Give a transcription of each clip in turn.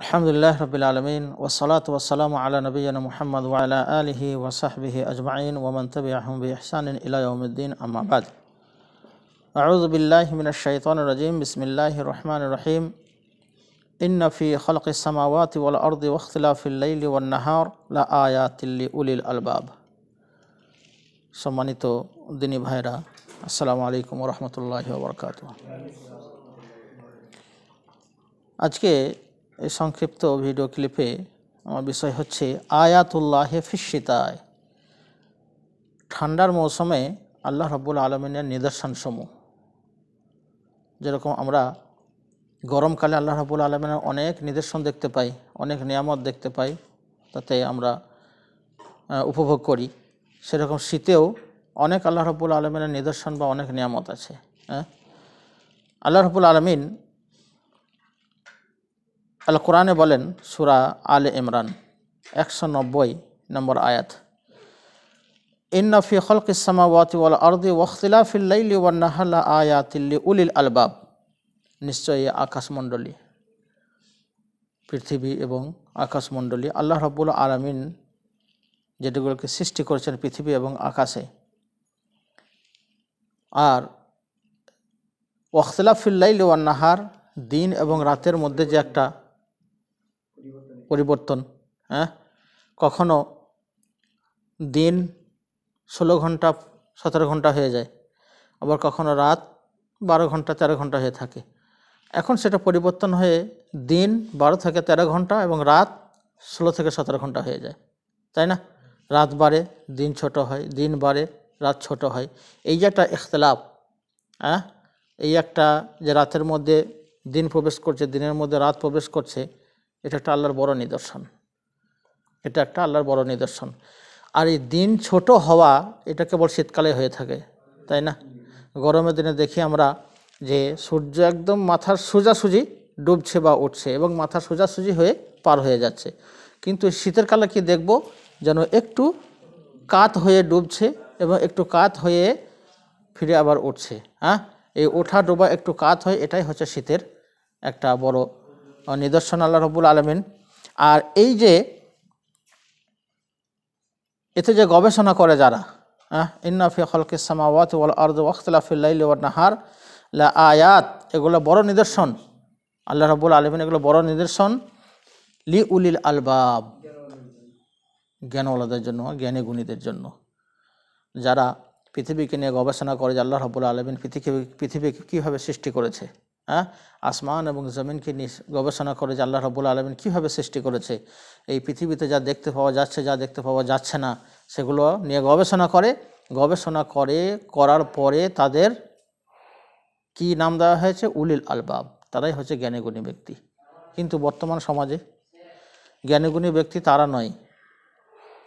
الحمد لله رب العالمين والصلاة والسلام على نبينا محمد وعلى آله وصحبه أجمعين ومن تبعهم بإحسان إلى يوم الدين أما بعد أعوذ بالله من الشيطان الرجيم بسم الله الرحمن الرحيم إن في خلق السماوات والأرض واختلاف الليل والنهار لآيات لأولي الألباب ديني দিনী السلام عليكم ورحمة الله وبركاته আজকে এই সংক্ষিপ্ত ভিডিও ক্লিপে আমার বিষয় হচ্ছে আয়াতুল্লাহ ফিসায় ঠান্ডার মৌসুমে আল্লাহ রব্বুল আলমিনের নিদর্শনসমূহ যেরকম আমরা গরমকালে আল্লাহ রব্বুল আলমিনের অনেক নিদর্শন দেখতে পাই অনেক নিয়ামত দেখতে পাই তাতে আমরা উপভোগ করি সেরকম শীতেও অনেক আল্লাহ রব্বুল আলমিনের নিদর্শন বা অনেক নিয়ামত আছে হ্যাঁ আল্লাহ রব্বুল আলমিন আল কোরআনে বলেন সুরা আলে ইমরান একশো নব্বই নম্বর আয়াত ইন্নফি হলক ইসামাওয়াতি ওয়াল আর্দি ওখতিলাফিল্লাইলি ওয়ান্নাহাল্লা আয়াতিল্লি উলিল আলবাব নিশ্চয়ই আকাশমণ্ডলী পৃথিবী এবং আকাশমণ্ডলী আল্লাহ রব্বুল আলমিন যেটিগুলোকে সৃষ্টি করেছেন পৃথিবী এবং আকাশে আর ওখতলাফিল্লাইল ওয়ান্নাহার দিন এবং রাতের মধ্যে যে একটা পরিবর্তন হ্যাঁ কখনো দিন ষোলো ঘন্টা সতেরো ঘন্টা হয়ে যায় আবার কখনো রাত বারো ঘন্টা তেরো ঘন্টা হয়ে থাকে এখন সেটা পরিবর্তন হয়ে দিন বারো থেকে তেরো ঘন্টা এবং রাত ষোলো থেকে সতেরো ঘন্টা হয়ে যায় তাই না রাত বাড়ে দিন ছোট হয় দিন বাড়ে রাত ছোট হয় এই যে একটা ইখতলাফ হ্যাঁ এই একটা যে রাতের মধ্যে দিন প্রবেশ করছে দিনের মধ্যে রাত প্রবেশ করছে এটা একটা আল্লাহর বড় নিদর্শন এটা একটা আল্লাহর বড় নিদর্শন আর এই দিন ছোট হওয়া এটা কেবল শীতকালে হয়ে থাকে তাই না গরমের দিনে দেখি আমরা যে সূর্য একদম মাথার সোজাসুজি ডুবছে বা উঠছে এবং মাথা সোজাসুজি হয়ে পার হয়ে যাচ্ছে কিন্তু শীতের কালে কি দেখব যেন একটু কাত হয়ে ডুবছে এবং একটু কাত হয়ে ফিরে আবার উঠছে হ্যাঁ এই ওঠা ডোবা একটু কাত হয় এটাই হচ্ছে শীতের একটা বড় নিদর্শন আল্লাহ রবুল আলমিন আর এই যে এতে যে গবেষণা করে যারা ইন্নাফি হলকে সামাওয়াত ওয়াল আর্দ ওয়াখতলাফিল্লাইল ওয়ার নাহার লা আয়াত এগুলো বড় নিদর্শন আল্লাহ রবুল আলমিন এগুলো বড় নিদর্শন লি উলিল আলবাব জ্ঞানওয়ালাদের জন্য জ্ঞানী গুণীদের জন্য যারা পৃথিবীকে নিয়ে গবেষণা করে যে আল্লাহ রবুল আলমিন পৃথিবী পৃথিবীকে কীভাবে সৃষ্টি করেছে হ্যাঁ আসমান এবং জমিনকে নিয়ে গবেষণা করে যে আল্লাহ রবুল আলমিন কীভাবে সৃষ্টি করেছে এই পৃথিবীতে যা দেখতে পাওয়া যাচ্ছে যা দেখতে পাওয়া যাচ্ছে না সেগুলো নিয়ে গবেষণা করে গবেষণা করে করার পরে তাদের কি নাম দেওয়া হয়েছে উলিল আলবাব তারাই হচ্ছে জ্ঞানীগুণী ব্যক্তি কিন্তু বর্তমান সমাজে জ্ঞানীগুণী ব্যক্তি তারা নয়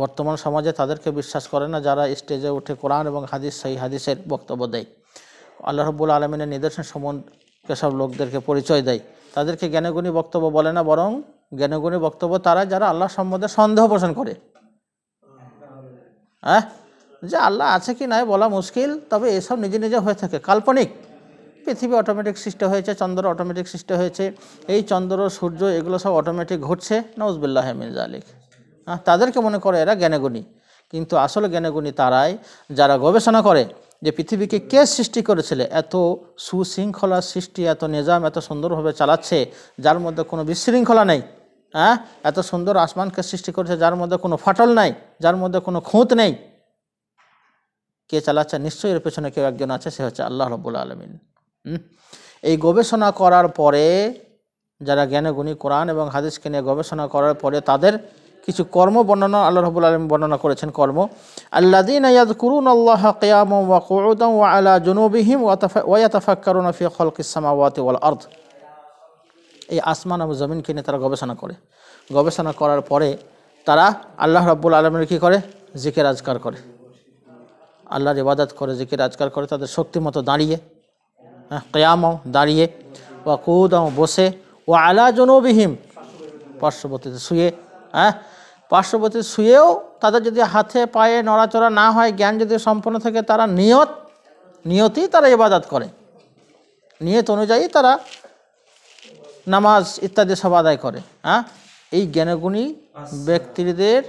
বর্তমান সমাজে তাদেরকে বিশ্বাস করে না যারা স্টেজে উঠে কোরআন এবং হাদিস সেই হাদিসের বক্তব্য দেয় আল্লাহ রব্বুল আলমিনের নিদর্শন সম্বন্ধে সব লোকদেরকে পরিচয় দেয় তাদেরকে জ্ঞানগুণী বক্তব্য বলে না বরং জ্ঞানগুণী বক্তব্য তারা যারা আল্লাহ সম্বন্ধে সন্দেহ পোষণ করে হ্যাঁ যে আল্লাহ আছে কি নাই বলা মুশকিল তবে এসব নিজে নিজে হয়ে থাকে কাল্পনিক পৃথিবী অটোমেটিক সৃষ্টি হয়েছে চন্দ্র অটোমেটিক সৃষ্টি হয়েছে এই চন্দ্র সূর্য এগুলো সব অটোমেটিক ঘটছে নজবুল্লাহ মির্জা আলিক হ্যাঁ তাদেরকে মনে করে এরা জ্ঞানগুণী কিন্তু আসলে জ্ঞানগুণী তারাই যারা গবেষণা করে যে পৃথিবীকে কে সৃষ্টি করেছিল এত সুশৃঙ্খলা সৃষ্টি এত নিজাম এত সুন্দরভাবে চালাচ্ছে যার মধ্যে কোনো বিশৃঙ্খলা নেই হ্যাঁ এত সুন্দর আসমানকে সৃষ্টি করেছে যার মধ্যে কোনো ফাটল নাই যার মধ্যে কোনো খুঁত নেই কে চালাচ্ছে নিশ্চয়ই এর পেছনে কেউ একজন আছে সে হচ্ছে আল্লাহ রব্বুল আলমিন এই গবেষণা করার পরে যারা জ্ঞানগুণী কোরআন এবং হাদিসকে নিয়ে গবেষণা করার পরে তাদের কিছু কর্ম বর্ণনা আল্লাহ রবুল আলম বর্ণনা করেছেন কর্ম আল্লাদিন ইয়াদ কুরুন আল্লাহ এই আসমান এবং জমিনকে নিয়ে তারা গবেষণা করে গবেষণা করার পরে তারা আল্লাহ রব্বুল আলমের কী করে জিকে রাজগার করে আল্লাহর ইবাদত করে জিকে রাজগার করে তাদের শক্তি মতো দাঁড়িয়ে হ্যাঁ কেয়ামও দাঁড়িয়ে ওয়া কুদাও বসে ও আলা জনবিহীম পার্শ্ববর্তীতে শুয়ে হ্যাঁ পার্শ্ববর্তী শুয়েও তাদের যদি হাতে পায়ে নড়াচড়া না হয় জ্ঞান যদি সম্পন্ন থাকে তারা নিয়ত নিয়তি তারা ইবাদত করে নিয়ত অনুযায়ী তারা নামাজ ইত্যাদি সব আদায় করে হ্যাঁ এই জ্ঞানগুণী ব্যক্তিদের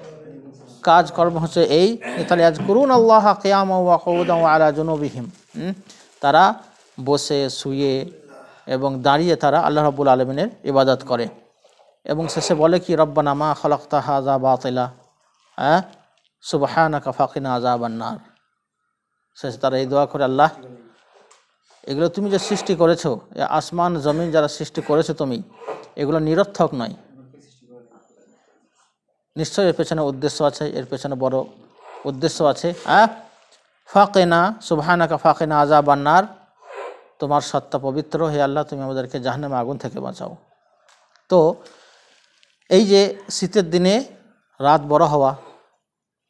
কাজকর্ম হচ্ছে এই তাহলে আজ করুন আল্লাহ কেয়াম আলা জনবিহীম তারা বসে শুয়ে এবং দাঁড়িয়ে তারা আল্লাহ রাবুল আলমিনের ইবাদত করে এবং শেষে বলে কি রব্বানা মা খলকতা হাজা বাতিলা হ্যাঁ ফাঁকিনা আজা বান্নার শেষে তারা এই দোয়া করে আল্লাহ এগুলো তুমি যে সৃষ্টি করেছো আসমান জমিন যারা সৃষ্টি করেছো তুমি এগুলো নিরর্থক নয় নিশ্চয়ই এর পেছনে উদ্দেশ্য আছে এর পেছনে বড় উদ্দেশ্য আছে হ্যাঁ ফাঁকেনা সুবাহানাকা না আজা বান্নার তোমার সত্তা পবিত্র হে আল্লাহ তুমি আমাদেরকে জাহান্নামে আগুন থেকে বাঁচাও তো এই যে শীতের দিনে রাত বড় হওয়া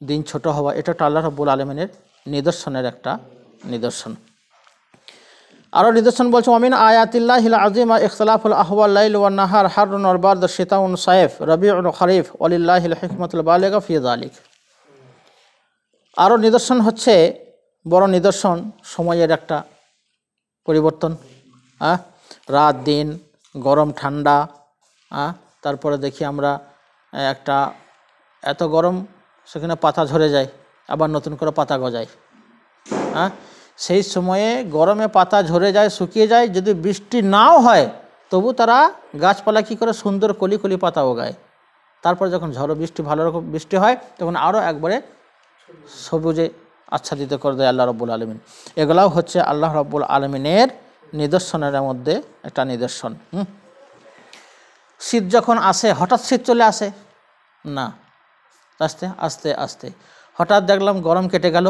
দিন ছোট হওয়া এটা একটা আল্লাহ রব্বুল আলমিনের নিদর্শনের একটা নিদর্শন আরও নিদর্শন বলছে অমিন আয়াতিল্লাহ হিল আজিম ইখতলাফুল আহবাল ওয়া নাহার হারুন অরবাদ শেতাউন সাইফ রবিউল খরিফ অলিল্লাহ হিকমতুল বালেগা ফিয়াদ আলিক আরও নিদর্শন হচ্ছে বড় নিদর্শন সময়ের একটা পরিবর্তন হ্যাঁ রাত দিন গরম ঠান্ডা হ্যাঁ তারপরে দেখি আমরা একটা এত গরম সেখানে পাতা ঝরে যায় আবার নতুন করে পাতা গজায় হ্যাঁ সেই সময়ে গরমে পাতা ঝরে যায় শুকিয়ে যায় যদি বৃষ্টি নাও হয় তবু তারা গাছপালা কী করে সুন্দর কলি কলি পাতা ওগায় তারপরে যখন ঝড়ো বৃষ্টি ভালো রকম বৃষ্টি হয় তখন আরও একবারে সবুজে আচ্ছাদিত করে দেয় আল্লাহ রব্বুল আলমিন এগুলাও হচ্ছে আল্লাহ রব্বুল আলমিনের নিদর্শনের মধ্যে একটা নিদর্শন হুম শীত যখন আসে হঠাৎ শীত চলে আসে না আস্তে আস্তে আস্তে হঠাৎ দেখলাম গরম কেটে গেল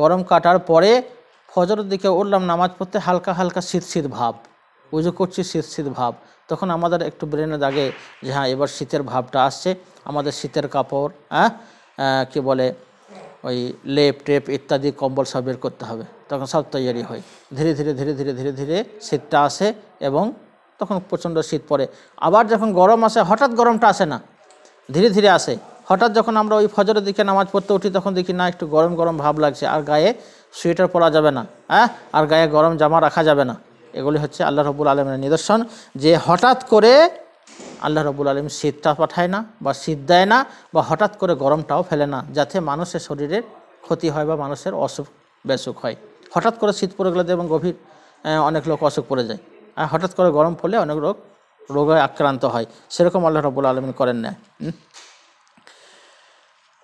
গরম কাটার পরে ফজরের দিকে উঠলাম নামাজ পড়তে হালকা হালকা শীত শীত ভাব উজু করছি শীত শীত ভাব তখন আমাদের একটু ব্রেনে দাগে যে হ্যাঁ এবার শীতের ভাবটা আসছে আমাদের শীতের কাপড় হ্যাঁ কী বলে ওই লেপ টেপ ইত্যাদি কম্বল সব বের করতে হবে তখন সব তৈরি হয় ধীরে ধীরে ধীরে ধীরে ধীরে ধীরে শীতটা আসে এবং তখন প্রচণ্ড শীত পড়ে আবার যখন গরম আসে হঠাৎ গরমটা আসে না ধীরে ধীরে আসে হঠাৎ যখন আমরা ওই ফজরের দিকে নামাজ পড়তে উঠি তখন দেখি না একটু গরম গরম ভাব লাগছে আর গায়ে সোয়েটার পরা যাবে না হ্যাঁ আর গায়ে গরম জামা রাখা যাবে না এগুলি হচ্ছে আল্লাহ রবুল আলমের নিদর্শন যে হঠাৎ করে আল্লাহ রবুল আলম শীতটা পাঠায় না বা শীত দেয় না বা হঠাৎ করে গরমটাও ফেলে না যাতে মানুষের শরীরের ক্ষতি হয় বা মানুষের অসুখ বেসুখ হয় হঠাৎ করে শীত পড়ে গেলে এবং গভীর অনেক লোক অসুখ পড়ে যায় হঠাৎ করে গরম পড়লে অনেক রোগ রোগে আক্রান্ত হয় সেরকম আল্লাহ রবুল আলমিন করেন না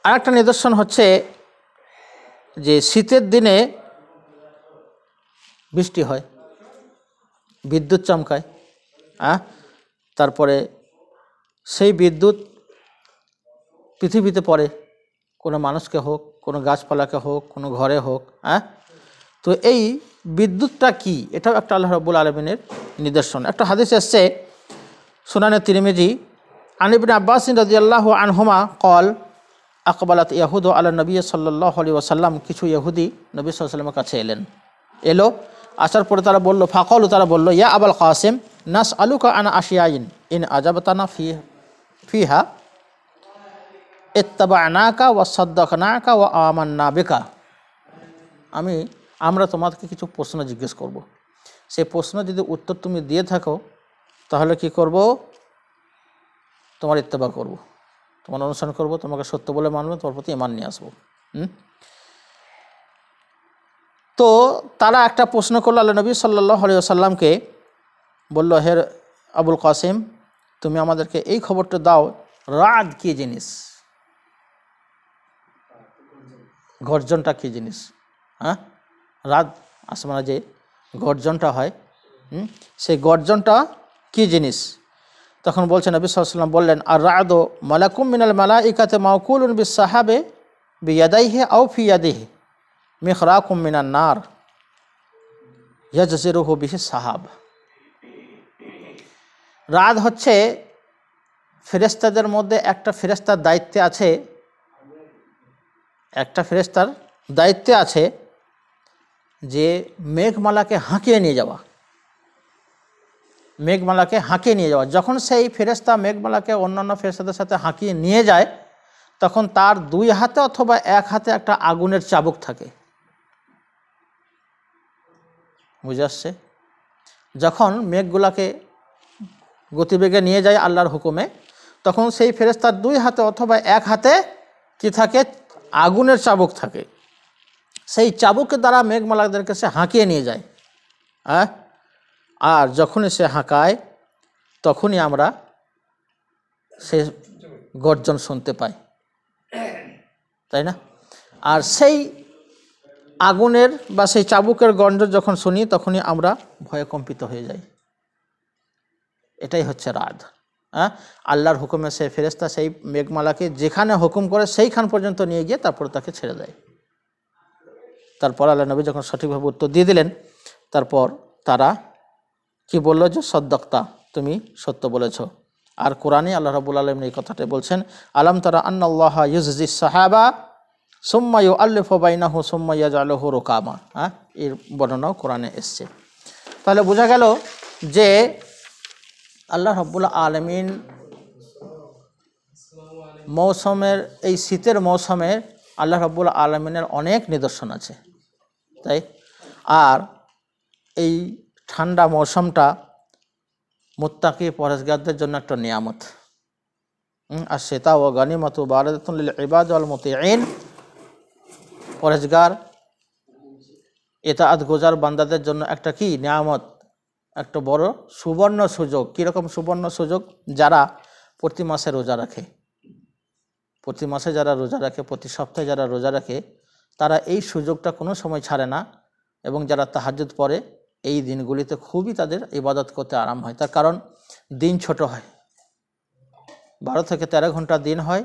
আর একটা নিদর্শন হচ্ছে যে শীতের দিনে বৃষ্টি হয় বিদ্যুৎ চমকায় আহ তারপরে সেই বিদ্যুৎ পৃথিবীতে পড়ে কোনো মানুষকে হোক কোনো গাছপালাকে হোক কোনো ঘরে হোক হ্যাঁ তো এই বিদ্যুৎটা কি এটাও একটা আল্লাহ রব্বুল আলমিনের নিদর্শন একটা হাদিস এসছে সুনানে তিরিমেজি আনিবিন আব্বাস আল্লাহ আনহুমা কল আকবালাত ইয়াহুদ আল্লাহ নবী সাল্লি ওসাল্লাম কিছু ইহুদি নবী সাল্লামের কাছে এলেন এলো আসার পরে তারা বলল ফাকল তারা বলল ইয়া আবাল কাসেম নাস আলুকা আনা আশিয়াইন ইন আজাবতানা ফি ফিহা এত্তাবা আনাকা ওয়া সদ্দাকা নাকা ওয়া আমান্না বেকা আমি আমরা তোমাকে কিছু প্রশ্ন জিজ্ঞেস করব। সেই প্রশ্ন যদি উত্তর তুমি দিয়ে থাকো তাহলে কি করব তোমার ইত্তেফা করব। তোমার অনুসরণ করব তোমাকে সত্য বলে মানবে তোমার প্রতি এমান নিয়ে আসবো হুম তো তারা একটা প্রশ্ন করলো আল্লাহ নবী সাল্লাহ আলিয়া সাল্লামকে বলল হে আবুল কাসিম তুমি আমাদেরকে এই খবরটা দাও রাত কী জিনিস গর্জনটা কী জিনিস হ্যাঁ রাত আসমানা যে গর্জনটা হয় সেই গর্জনটা কি জিনিস তখন বলছেন নবী সাল্লাম বললেন আর রাদ মালাকুম মিনাল মালা ইকাতে মাউকুল উন সাহাবে বিয়াদাই হে আউ মেখ রাকুম মিনান নার ইয়াজিরুহু বিহি সাহাব রাদ হচ্ছে ফেরেস্তাদের মধ্যে একটা ফেরেস্তার দায়িত্বে আছে একটা ফেরেস্তার দায়িত্বে আছে যে মেঘমালাকে হাঁকিয়ে নিয়ে যাওয়া মেঘমালাকে হাঁকিয়ে নিয়ে যাওয়া যখন সেই ফেরেস্তা মেঘমালাকে অন্যান্য ফেরেস্তাদের সাথে হাঁকিয়ে নিয়ে যায় তখন তার দুই হাতে অথবা এক হাতে একটা আগুনের চাবুক থাকে বুঝে আসছে যখন মেঘগুলাকে গতিবেগে নিয়ে যায় আল্লাহর হুকুমে তখন সেই ফেরেস্তার দুই হাতে অথবা এক হাতে কি থাকে আগুনের চাবুক থাকে সেই চাবুকের দ্বারা মেঘমালাদেরকে সে হাঁকিয়ে নিয়ে যায় হ্যাঁ আর যখনই সে হাঁকায় তখনই আমরা সে গর্জন শুনতে পাই তাই না আর সেই আগুনের বা সেই চাবুকের গন্ধ যখন শুনি তখনই আমরা ভয়ে কম্পিত হয়ে যাই এটাই হচ্ছে রাত হ্যাঁ আল্লাহর হুকুমে সে ফেরেস্তা সেই মেঘমালাকে যেখানে হুকুম করে সেইখান পর্যন্ত নিয়ে গিয়ে তারপর তাকে ছেড়ে দেয় তারপর আল্লাহ নবী যখন সঠিকভাবে উত্তর দিয়ে দিলেন তারপর তারা কি বলল যে সদ্যক্তা তুমি সত্য বলেছ আর কোরআনই আল্লাহ রাবুল আলম এই কথাটা বলছেন আলম তারা আন্নাল্লাহ ইউজি সাহাবা সোম্মায়ু আল্লফবাইনাহু সোম্মাইয়া আলহ রোকামা হ্যাঁ এর বর্ণনাও কোরআনে এসছে তাহলে বোঝা গেল যে আল্লাহ রব্বুল্লা আলমিন মৌসুমের এই শীতের মৌসুমের আল্লাহ রব্বুল আলমিনের অনেক নিদর্শন আছে তাই আর এই ঠান্ডা মৌসমটা মুত্তাকি পরেশগারদের জন্য একটা নিয়ামত আর সেতা ও গানিমত এবার ইবাদ আল এন আইন পরেশগার আধ গোজার বান্দাদের জন্য একটা কি নিয়ামত একটা বড় সুবর্ণ সুযোগ কীরকম সুবর্ণ সুযোগ যারা প্রতি মাসে রোজা রাখে প্রতি মাসে যারা রোজা রাখে প্রতি সপ্তাহে যারা রোজা রাখে তারা এই সুযোগটা কোনো সময় ছাড়ে না এবং যারা তাহাজুদ পরে এই দিনগুলিতে খুবই তাদের ইবাদত করতে আরাম হয় তার কারণ দিন ছোট হয় বারো থেকে ১৩ ঘন্টা দিন হয়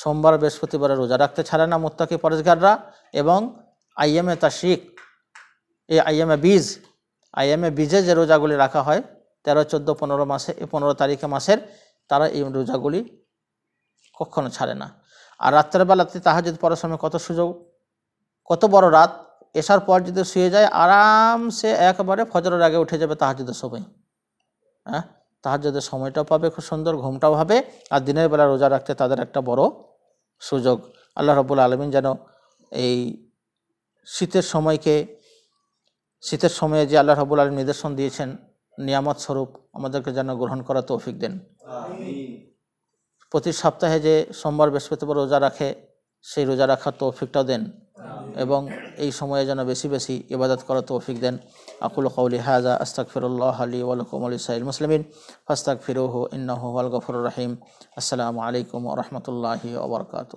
সোমবার বৃহস্পতিবারে রোজা রাখতে ছাড়ে না মোত্তাকি পরেশগাররা এবং আইএমএ তাশিক এই আইএমএ বীজ আইএমএ বীজে যে রোজাগুলি রাখা হয় তেরো চোদ্দো পনেরো মাসে পনেরো তারিখে মাসের তারা এই রোজাগুলি কখনো ছাড়ে না আর রাত্রেবেলাতে তাহাজুদ পড়ার সময় কত সুযোগ কত বড় রাত এসার পর যদি শুয়ে যায় আরামসে একবারে ফজরের আগে উঠে যাবে তাহাজুদের সময় হ্যাঁ তাহাজুদের সময়টাও পাবে খুব সুন্দর ঘুমটাও হবে আর দিনের বেলা রোজা রাখতে তাদের একটা বড় সুযোগ আল্লাহ রবুল আলমিন যেন এই শীতের সময়কে শীতের সময়ে যে আল্লাহ রবুল আলম নিদর্শন দিয়েছেন নিয়ামত স্বরূপ আমাদেরকে যেন গ্রহণ করা তৌফিক দেন প্রতি সপ্তাহে যে সোমবার বৃহস্পতিবার রোজা রাখে সেই রোজা রাখার তৌফিকটাও দেন এবং এই সময়ে যেন বেশি বেশি ইবাদত করা তৌফিক দেন আকুল কৌলি হাজা আস্তাক ফিরুল্লাহ আলী ওয়ালকুম আলী সাইল মুসলিমিন ফাস্তাক ফিরোহ ইন্নাহ আল গফর রহিম আসসালামু আলাইকুম রহমতুল্লাহি ওবরকাত